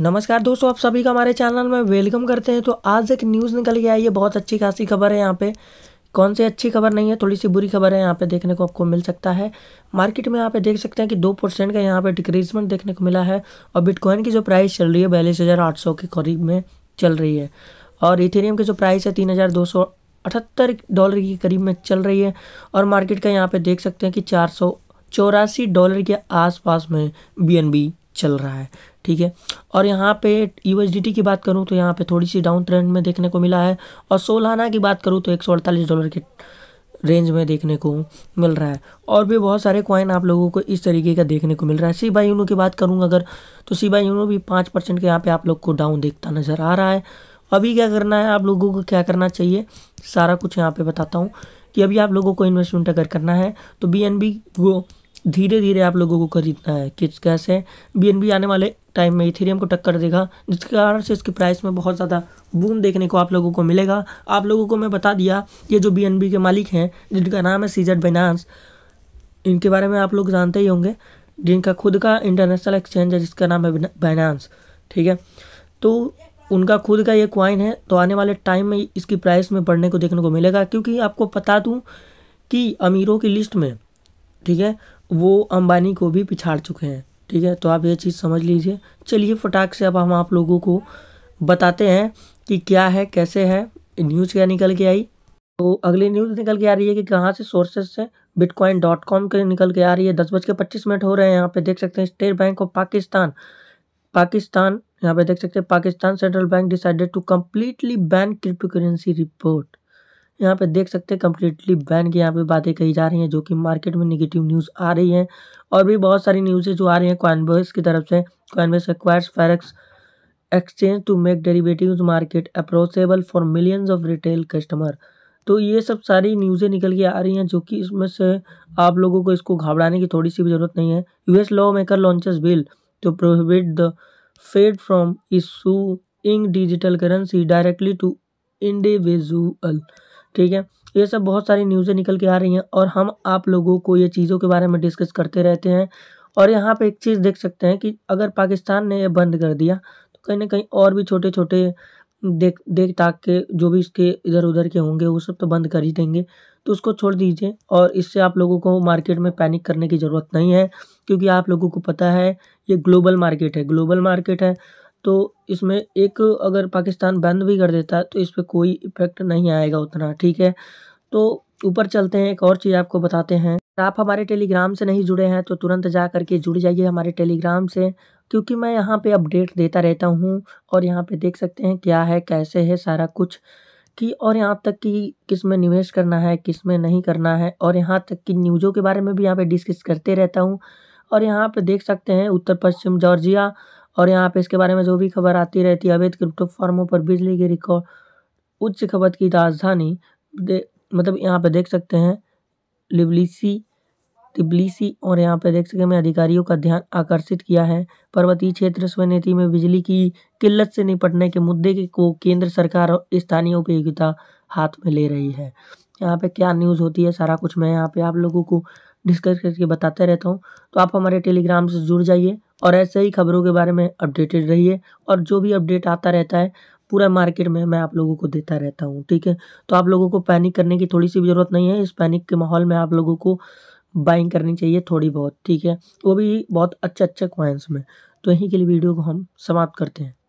नमस्कार दोस्तों आप सभी का हमारे चैनल में वेलकम करते हैं तो आज एक न्यूज़ निकल गया है ये बहुत अच्छी खासी खबर है यहाँ पे कौन सी अच्छी खबर नहीं है थोड़ी सी बुरी खबर है यहाँ पे देखने को आपको मिल सकता है मार्केट में यहाँ पे देख सकते हैं कि दो परसेंट का यहाँ पे डिक्रीजमेंट देखने को मिला है और बिटकॉइन की जो प्राइस चल रही है बयालीस हज़ार आठ सौ के करीब में चल रही है और इथेरियम की जो प्राइस है तीन हज़ार दो सौ अठहत्तर डॉलर के करीब में चल रही है और मार्केट का यहाँ पे देख सकते हैं कि चार सौ चौरासी डॉलर के आसपास में बी चल रहा है ठीक है और यहाँ पे यू की बात करूँ तो यहाँ पे थोड़ी सी डाउन ट्रेंड में देखने को मिला है और सोलाना की बात करूँ तो एक डॉलर के रेंज में देखने को मिल रहा है और भी बहुत सारे क्वाइन आप लोगों को इस तरीके का देखने को मिल रहा है सी बाई यूनो की बात करूँ अगर तो सी बाई यूनो भी पाँच परसेंट के यहाँ पे आप लोग को डाउन देखता नज़र आ रहा है अभी क्या करना है आप लोगों को क्या करना चाहिए सारा कुछ यहाँ पे बताता हूँ कि अभी आप लोगों को इन्वेस्टमेंट अगर करना है तो बी एन बी वो धीरे धीरे आप लोगों को खरीदना है किस कैसे बी आने वाले टाइम में इथेरियम को टक्कर देगा जिसके कारण से इसके प्राइस में बहुत ज़्यादा बूम देखने को आप लोगों को मिलेगा आप लोगों को मैं बता दिया ये जो बी के मालिक हैं जिनका नाम है सीजट फाइनांस इनके बारे में आप लोग जानते ही होंगे जिनका खुद का इंटरनेशनल एक्सचेंज है जिसका नाम है बाइनांस ठीक है तो उनका खुद का ये क्वाइन है तो आने वाले टाइम में इसकी प्राइस में बढ़ने को देखने को मिलेगा क्योंकि आपको बता दूँ कि अमीरों की लिस्ट में ठीक है वो अंबानी को भी पिछाड़ चुके हैं ठीक है तो आप ये चीज़ समझ लीजिए चलिए फटाक से अब हम आप लोगों को बताते हैं कि क्या है कैसे है न्यूज़ क्या निकल के आई तो अगली न्यूज़ निकल के आ रही है कि कहाँ से सोर्सेस से बिटकॉइन डॉट कॉम के निकल के आ रही है दस बज के पच्चीस मिनट हो रहे हैं यहाँ पे देख सकते हैं State Bank of Pakistan Pakistan यहाँ पे देख सकते हैं Pakistan central bank decided to completely ban crypto currency report यहाँ पे देख सकते हैं कम्प्लीटली बैन की यहाँ पे बातें कही जा रही हैं जो कि मार्केट में निगेटिव न्यूज़ आ रही हैं और भी बहुत सारी न्यूज़ें जो आ रही हैं कॉइनबेस की तरफ से Coinbase acquires FairX exchange to make derivative market approachable for millions of retail customer तो ये सब सारी न्यूज़ें निकल के आ रही हैं जो कि इसमें से आप लोगों को इसको घबराने की थोड़ी सी भी ज़रूरत नहीं है U S law maker launches bill to prohibit the Fed from इंग digital currency directly to individual ठीक है ये सब बहुत सारी न्यूज़ें निकल के आ रही हैं और हम आप लोगों को ये चीज़ों के बारे में डिस्कस करते रहते हैं और यहाँ पे एक चीज़ देख सकते हैं कि अगर पाकिस्तान ने ये बंद कर दिया तो कहीं ना कहीं और भी छोटे छोटे देख देख ताक के जो भी इसके इधर उधर के होंगे वो सब तो बंद कर ही देंगे तो उसको छोड़ दीजिए और इससे आप लोगों को मार्केट में पैनिक करने की ज़रूरत नहीं है क्योंकि आप लोगों को पता है ये ग्लोबल मार्केट है ग्लोबल मार्केट है तो इसमें एक अगर पाकिस्तान बंद भी कर देता है तो इस पर कोई इफेक्ट नहीं आएगा उतना ठीक है तो ऊपर चलते हैं एक और चीज़ आपको बताते हैं आप हमारे टेलीग्राम से नहीं जुड़े हैं तो तुरंत जा करके जुड़ जाइए हमारे टेलीग्राम से क्योंकि मैं यहाँ पे अपडेट देता रहता हूँ और यहाँ पे देख सकते हैं क्या है कैसे है सारा कुछ कि और यहाँ तक कि किस में निवेश करना है किस में नहीं करना है और यहाँ तक कि न्यूज़ों के बारे में भी यहाँ पर डिस्कस करते रहता हूँ और यहाँ पर देख सकते हैं उत्तर पश्चिम जॉर्जिया और यहाँ पे इसके बारे में जो भी खबर आती रहती है अवैध क्रिप्टो फार्मों पर बिजली की रिकॉर्ड उच्च खपत की राजधानी मतलब यहाँ पे देख सकते हैं लिबलीसी तिबलीसी और यहाँ पे देख सकते मैं अधिकारियों का ध्यान आकर्षित किया है पर्वतीय क्षेत्र स्वनीति में बिजली की किल्लत से निपटने के मुद्दे को केंद्र सरकार और स्थानीय उपयोगिता हाथ में ले रही है यहाँ पे क्या न्यूज़ होती है सारा कुछ मैं यहाँ पे आप लोगों को डिस्कस करके बताते रहता हूँ तो आप हमारे टेलीग्राम से जुड़ जाइए और ऐसे ही खबरों के बारे में अपडेटेड रहिए और जो भी अपडेट आता रहता है पूरा मार्केट में मैं आप लोगों को देता रहता हूँ ठीक है तो आप लोगों को पैनिक करने की थोड़ी सी भी ज़रूरत नहीं है इस पैनिक के माहौल में आप लोगों को बाइंग करनी चाहिए थोड़ी बहुत ठीक है वो भी बहुत अच्छे अच्छे क्वाइंस में तो यहीं के लिए वीडियो को हम समाप्त करते हैं